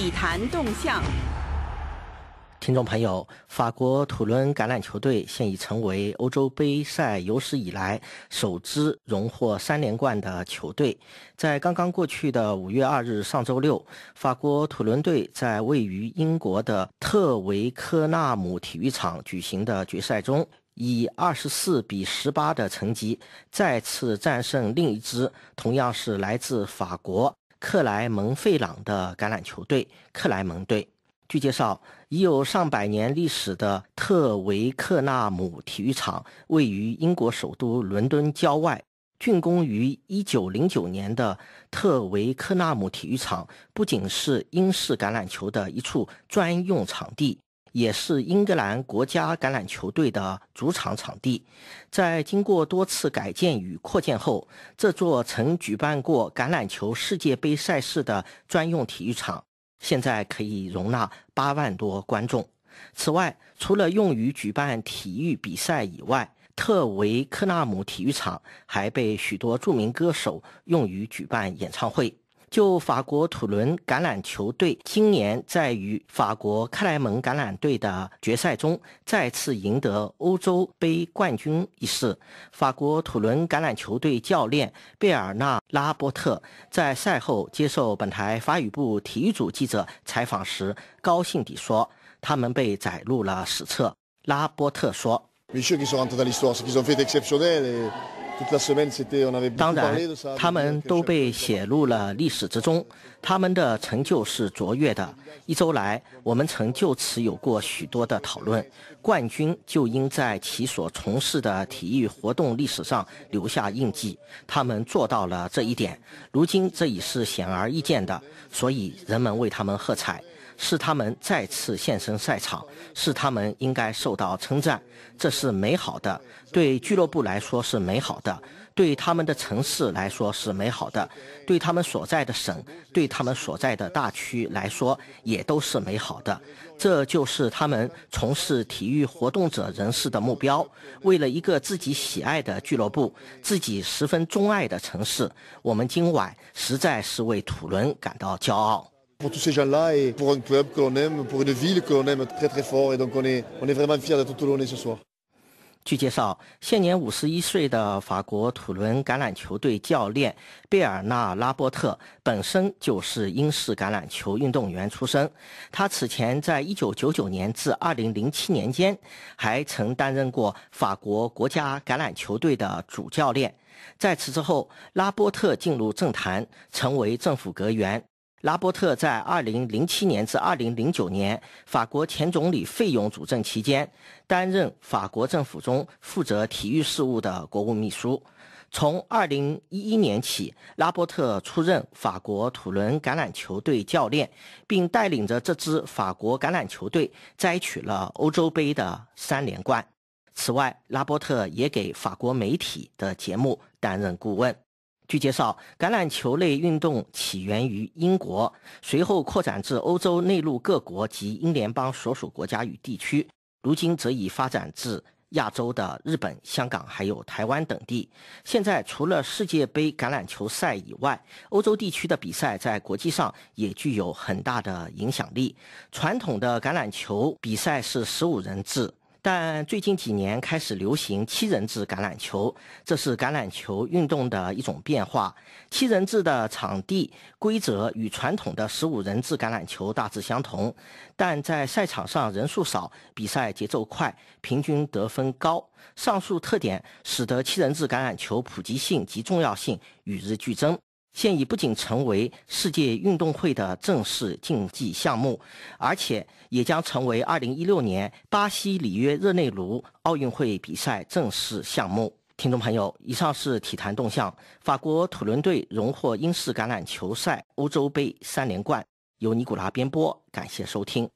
体坛动向，听众朋友，法国土伦橄榄球队现已成为欧洲杯赛有史以来首支荣获三连冠的球队。在刚刚过去的五月二日，上周六，法国土伦队在位于英国的特维科纳姆体育场举行的决赛中，以二十四比十八的成绩再次战胜另一支同样是来自法国。克莱蒙费朗的橄榄球队克莱蒙队。据介绍，已有上百年历史的特维克纳姆体育场位于英国首都伦敦郊外。竣工于1909年的特维克纳姆体育场不仅是英式橄榄球的一处专用场地。也是英格兰国家橄榄球队的主场场地，在经过多次改建与扩建后，这座曾举办过橄榄球世界杯赛事的专用体育场，现在可以容纳八万多观众。此外，除了用于举办体育比赛以外，特维克纳姆体育场还被许多著名歌手用于举办演唱会。就法国土伦橄榄球队今年在与法国克莱蒙橄榄队的决赛中再次赢得欧洲杯冠军一事，法国土伦橄榄球队教练贝尔纳·拉波特在赛后接受本台法语部体育组记者采访时高兴地说：“他们被载入了史册。”拉波特说。当然，他们都被写入了历史之中。他们的成就是卓越的。一周来，我们曾就此有过许多的讨论。冠军就应在其所从事的体育活动历史上留下印记。他们做到了这一点。如今，这已是显而易见的。所以，人们为他们喝彩。是他们再次现身赛场，是他们应该受到称赞。这是美好的，对俱乐部来说是美好的。对他们的城市来说是美好的，对他们所在的省、对他们所在的大区来说也都是美好的。这就是他们从事体育活动者人士的目标。为了一个自己喜爱的俱乐部，自己十分钟爱的城市，我们今晚实在是为土伦感到骄傲。据介绍，现年五十一岁的法国土伦橄榄球队教练贝尔纳·拉波特本身就是英式橄榄球运动员出身。他此前在一九九九年至二零零七年间，还曾担任过法国国家橄榄球队的主教练。在此之后，拉波特进入政坛，成为政府阁员。拉波特在2007年至2009年法国前总理费勇主政期间，担任法国政府中负责体育事务的国务秘书。从2011年起，拉波特出任法国土伦橄榄球队教练，并带领着这支法国橄榄球队摘取了欧洲杯的三连冠。此外，拉波特也给法国媒体的节目担任顾问。据介绍，橄榄球类运动起源于英国，随后扩展至欧洲内陆各国及英联邦所属国家与地区，如今则已发展至亚洲的日本、香港还有台湾等地。现在除了世界杯橄榄球赛以外，欧洲地区的比赛在国际上也具有很大的影响力。传统的橄榄球比赛是十五人制。但最近几年开始流行七人制橄榄球，这是橄榄球运动的一种变化。七人制的场地规则与传统的十五人制橄榄球大致相同，但在赛场上人数少，比赛节奏快，平均得分高。上述特点使得七人制橄榄球普及性及重要性与日俱增。现已不仅成为世界运动会的正式竞技项目，而且也将成为二零一六年巴西里约热内卢奥运会比赛正式项目。听众朋友，以上是体坛动向。法国土伦队荣获英式橄榄球赛欧洲杯三连冠。由尼古拉编播，感谢收听。